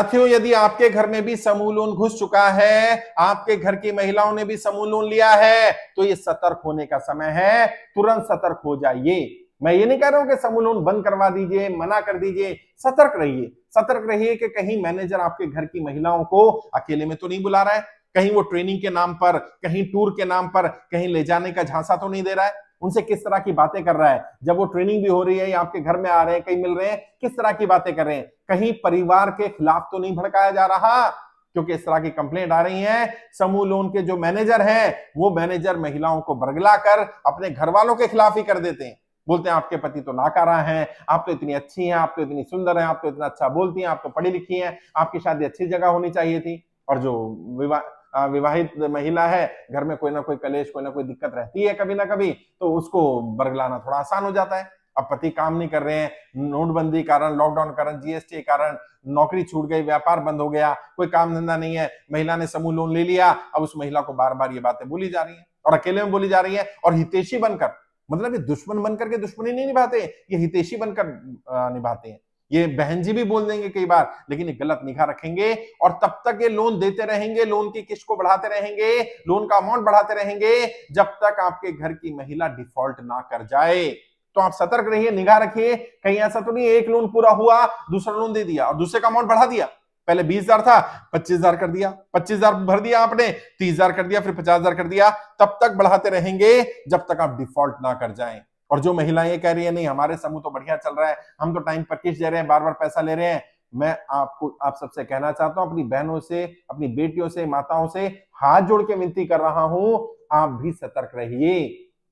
साथियों यदि आपके घर में भी समूह लोन घुस चुका है आपके घर की महिलाओं ने भी समूह लोन लिया है तो ये सतर्क होने का समय है तुरंत सतर्क हो जाइए मैं ये नहीं कह रहा हूं कि समूह लोन बंद करवा दीजिए मना कर दीजिए सतर्क रहिए सतर्क रहिए कि कहीं मैनेजर आपके घर की महिलाओं को अकेले में तो नहीं बुला रहा है कहीं वो ट्रेनिंग के नाम पर कहीं टूर के नाम पर कहीं ले जाने का झांसा तो नहीं दे रहा है उनसे किस तरह की बातें कर रहा है जब वो ट्रेनिंग भी हो रही है या आपके घर में आ रहे हैं कहीं मिल रहे हैं किस तरह की बातें कर रहे हैं कहीं परिवार के खिलाफ तो नहीं भड़काया जा रहा क्योंकि इस तरह की कंप्लेंट आ रही है समूह लोन के जो मैनेजर है वो मैनेजर महिलाओं को बरगला कर अपने घर वालों के खिलाफ ही कर देते हैं बोलते हैं आपके पति तो नाकारा हैं आप तो इतनी अच्छी हैं आप तो इतनी सुंदर हैं आप तो इतना अच्छा बोलती हैं आप तो पढ़ी लिखी हैं आपकी शादी अच्छी जगह होनी चाहिए थी और जो विवाह विवाहित महिला है घर में कोई ना कोई कलेश कोई ना कोई दिक्कत रहती है कभी ना कभी तो उसको बरगलाना थोड़ा आसान हो जाता है अब पति काम नहीं कर रहे हैं नोटबंदी कारण लॉकडाउन कारण जीएसटी कारण नौकरी छूट गई व्यापार बंद हो गया कोई काम धंधा नहीं है महिला ने समूह लोन ले लिया अब उस महिला को बार बार ये बातें बोली जा रही है और अकेले में बोली जा रही है और हितेशी बनकर मतलब ये दुश्मन बनकर के दुश्मनी नहीं निभाते ये हितेशी बनकर निभाते हैं ये बहन जी भी बोल देंगे कई बार लेकिन गलत निगाह रखेंगे और तब तक ये लोन देते रहेंगे लोन की किस्त को बढ़ाते रहेंगे लोन का अमाउंट बढ़ाते रहेंगे जब तक आपके घर की महिला डिफॉल्ट ना कर जाए तो आप सतर्क रहिए निगाह रखिए कहीं ऐसा तो नहीं एक लोन पूरा हुआ दूसरा लोन दे दिया और दूसरे का अमाउंट बढ़ा दिया पहले बीस हजार था पच्चीस हजार कर दिया पच्चीस हजार भर दिया आपने तीस हजार कर दिया फिर पचास हजार कर दिया तब तक बढ़ाते रहेंगे जब तक आप डिफॉल्ट ना कर जाएं और जो महिलाएं ये कह रही है नहीं हमारे समूह तो बढ़िया चल रहा है हम तो टाइम पर किस्त दे रहे हैं बार बार पैसा ले रहे हैं मैं आपको आप सबसे कहना चाहता हूं अपनी बहनों से अपनी बेटियों से माताओं से हाथ जोड़ के विनती कर रहा हूं आप भी सतर्क रहिए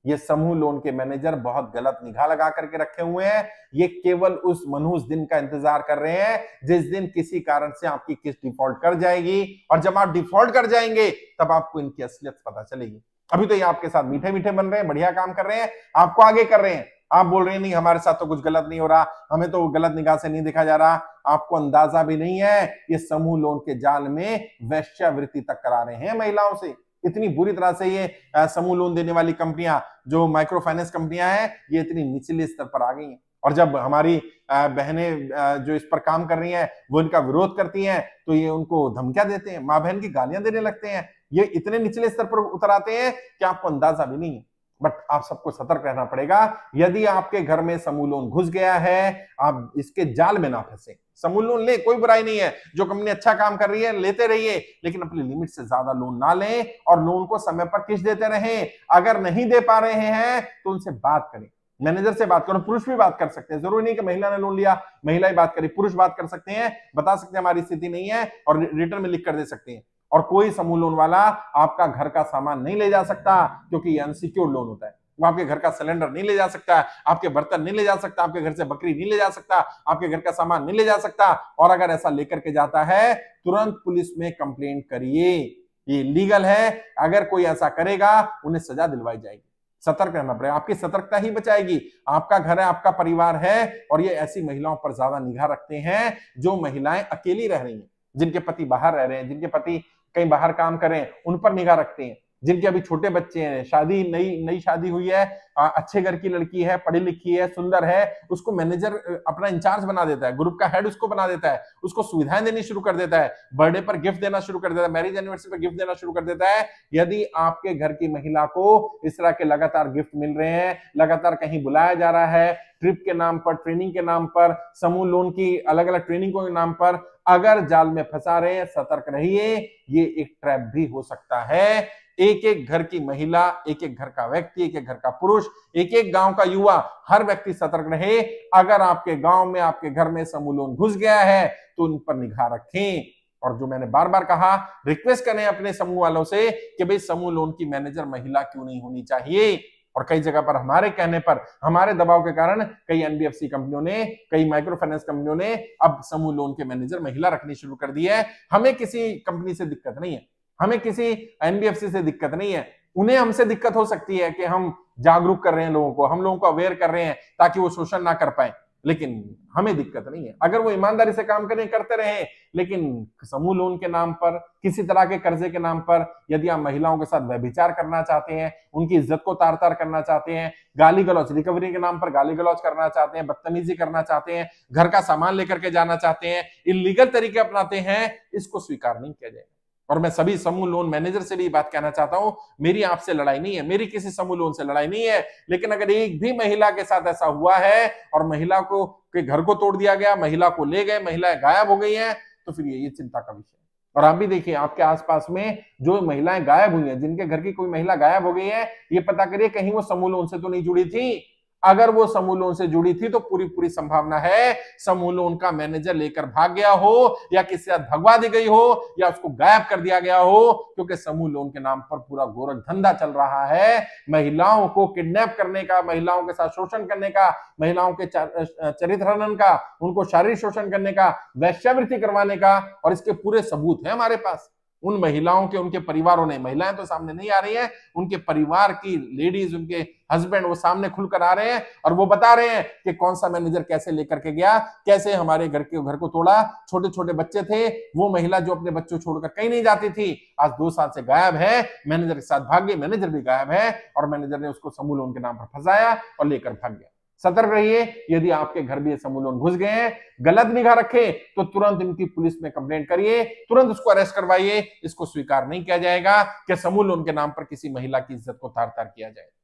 ये समूह लोन के मैनेजर बहुत गलत निगाह लगा करके रखे हुए हैं ये केवल उस मनहूस दिन का इंतजार कर रहे हैं जिस दिन किसी कारण से आपकी किस्त डिफॉल्ट कर जाएगी और जब आप डिफॉल्ट कर जाएंगे तब आपको इनकी असलियत पता चलेगी अभी तो ये आपके साथ मीठे मीठे बन रहे हैं बढ़िया काम कर रहे हैं आपको आगे कर रहे हैं आप बोल रहे हैं नहीं हमारे साथ तो कुछ गलत नहीं हो रहा हमें तो गलत निगाह से नहीं देखा जा रहा आपको अंदाजा भी नहीं है ये समूह लोन के जाल में वैश्यावृत्ति तक करा रहे हैं महिलाओं से इतनी बुरी तरह से ये समूह लोन देने वाली कंपनियां जो माइक्रो फाइनेंस कंपनियां हैं ये इतनी निचले स्तर पर आ गई हैं और जब हमारी बहनें जो इस पर काम कर रही हैं वो इनका विरोध करती हैं तो ये उनको धमकियां देते हैं माँ बहन की गालियां देने लगते हैं ये इतने निचले स्तर पर उतर आते हैं कि आपको अंदाजा भी नहीं है बट आप सबको सतर्क रहना पड़ेगा यदि आपके घर में समूह लोन घुस गया है आप इसके जाल में ना फंसे समूह लोन ले कोई बुराई नहीं है जो कंपनी अच्छा काम कर रही है लेते रहिए लेकिन अपनी लिमिट से ज्यादा लोन ना लें और लोन को समय पर किस देते रहें अगर नहीं दे पा रहे हैं तो उनसे बात करें मैनेजर से बात करो पुरुष भी बात कर सकते हैं जरूरी नहीं कि महिला ने लोन लिया महिला ही बात करी पुरुष बात कर सकते हैं बता सकते हैं हमारी स्थिति नहीं है और रिटर्न में लिख कर दे सकते हैं और कोई समूह लोन वाला आपका घर का सामान नहीं ले जा सकता क्योंकि ये अनसिक्योर्ड लोन होता है वो आपके घर का सिलेंडर नहीं ले जा सकता आपके बर्तन नहीं ले जा सकता आपके घर से बकरी नहीं ले जा सकता आपके घर का सामान नहीं ले जा सकता और अगर ऐसा लेकर के जाता है तुरंत पुलिस में कंप्लेंट करिए ये लीगल है अगर कोई ऐसा करेगा उन्हें सजा दिलवाई जाएगी सतर्क रहना पड़ेगा आपकी सतर्कता ही बचाएगी आपका घर है आपका परिवार है और ये ऐसी महिलाओं पर ज्यादा निगाह रखते हैं जो महिलाएं अकेली रह रही हैं जिनके पति बाहर रह रहे हैं जिनके पति कहीं बाहर काम करें उन पर निगाह रखते हैं जिनके अभी छोटे बच्चे हैं शादी नई नई शादी हुई है आ, अच्छे घर की लड़की है पढ़ी लिखी है सुंदर है उसको मैनेजर अपना इंचार्ज बना देता है ग्रुप का हेड उसको बना देता है उसको सुविधाएं देनी शुरू कर देता है बर्थडे पर गिफ्ट देना शुरू कर देता है मैरिज एनिवर्सरी पर गिफ्ट देना शुरू कर देता है यदि आपके घर की महिला को इस तरह के लगातार गिफ्ट मिल रहे हैं लगातार कहीं बुलाया जा रहा है ट्रिप के नाम पर ट्रेनिंग के नाम पर समूह लोन की अलग अलग ट्रेनिंगों के नाम पर अगर जाल में फंसा रहे हैं सतर्क रहिए है, ये एक ट्रैप भी हो सकता है एक एक घर की महिला एक एक घर का व्यक्ति एक एक घर का पुरुष एक एक गांव का युवा हर व्यक्ति सतर्क रहे अगर आपके गांव में आपके घर में समूलोन घुस गया है तो उन पर निगाह रखें और जो मैंने बार बार कहा रिक्वेस्ट करें अपने समूह वालों से कि भाई समूह लोन की मैनेजर महिला क्यों नहीं होनी चाहिए और कई जगह पर हमारे कहने पर हमारे दबाव के कारण कई एनबीएफसी कंपनियों ने कई माइक्रो फाइनेंस कंपनियों ने अब समूह लोन के मैनेजर महिला रखनी शुरू कर दी है हमें किसी कंपनी से दिक्कत नहीं है हमें किसी एनबीएफसी से दिक्कत नहीं है उन्हें हमसे दिक्कत हो सकती है कि हम जागरूक कर रहे हैं लोगों को हम लोगों को अवेयर कर रहे हैं ताकि वो शोषण ना कर पाए लेकिन हमें दिक्कत नहीं है अगर वो ईमानदारी से काम करें करते रहे लेकिन समूह लोन के नाम पर किसी तरह के कर्जे के नाम पर यदि आप महिलाओं के साथ व्यभिचार करना चाहते हैं उनकी इज्जत को तार तार करना चाहते हैं गाली गलौज रिकवरी के नाम पर गाली गलौज करना चाहते हैं बदतमीजी करना चाहते हैं घर का सामान लेकर के जाना चाहते हैं इलीगल तरीके अपनाते हैं इसको स्वीकार नहीं किया जाएगा और मैं सभी समूह लोन मैनेजर से भी बात कहना चाहता हूं मेरी आपसे लड़ाई नहीं है मेरी किसी समूह लोन से लड़ाई नहीं है लेकिन अगर एक भी महिला के साथ ऐसा हुआ है और महिला को के घर को तोड़ दिया गया महिला को ले गए महिलाएं गायब हो गई हैं तो फिर ये, ये चिंता का विषय और आप भी देखिए आपके आसपास में जो महिलाएं गायब हुई हैं जिनके घर की कोई महिला गायब हो गई है ये पता करिए कहीं वो समूह लोन से तो नहीं जुड़ी थी अगर वो समूह लोन से जुड़ी थी तो पूरी पूरी संभावना है समूह लोन का मैनेजर लेकर भाग गया हो या किसी साथ भगवा दी गई हो या उसको गायब कर दिया गया हो क्योंकि समूह लोन के नाम पर पूरा गोरख धंधा चल रहा है महिलाओं को किडनैप करने का महिलाओं के साथ शोषण करने का महिलाओं के चरित्र हनन का उनको शारीरिक शोषण करने का वैश्यावृत्ति करवाने का और इसके पूरे सबूत है हमारे पास उन महिलाओं के उनके परिवारों ने महिलाएं तो सामने नहीं आ रही हैं उनके परिवार की लेडीज उनके हस्बैंड वो सामने खुलकर आ रहे हैं और वो बता रहे हैं कि कौन सा मैनेजर कैसे लेकर के गया कैसे हमारे घर के घर को तोड़ा छोटे छोटे बच्चे थे वो महिला जो अपने बच्चों छोड़कर कहीं नहीं जाती थी आज दो साल से गायब है मैनेजर के साथ भाग गई मैनेजर भी गायब है और मैनेजर ने उसको समूल उनके नाम पर फंसाया और लेकर भाग गया सतर्क रहिए यदि आपके घर भी ऐसा लोग घुस गए हैं गलत निगाह रखे तो तुरंत इनकी पुलिस में कंप्लेंट करिए तुरंत उसको अरेस्ट करवाइए इसको स्वीकार नहीं किया जाएगा कि समूह के नाम पर किसी महिला की इज्जत को तार तार किया जाए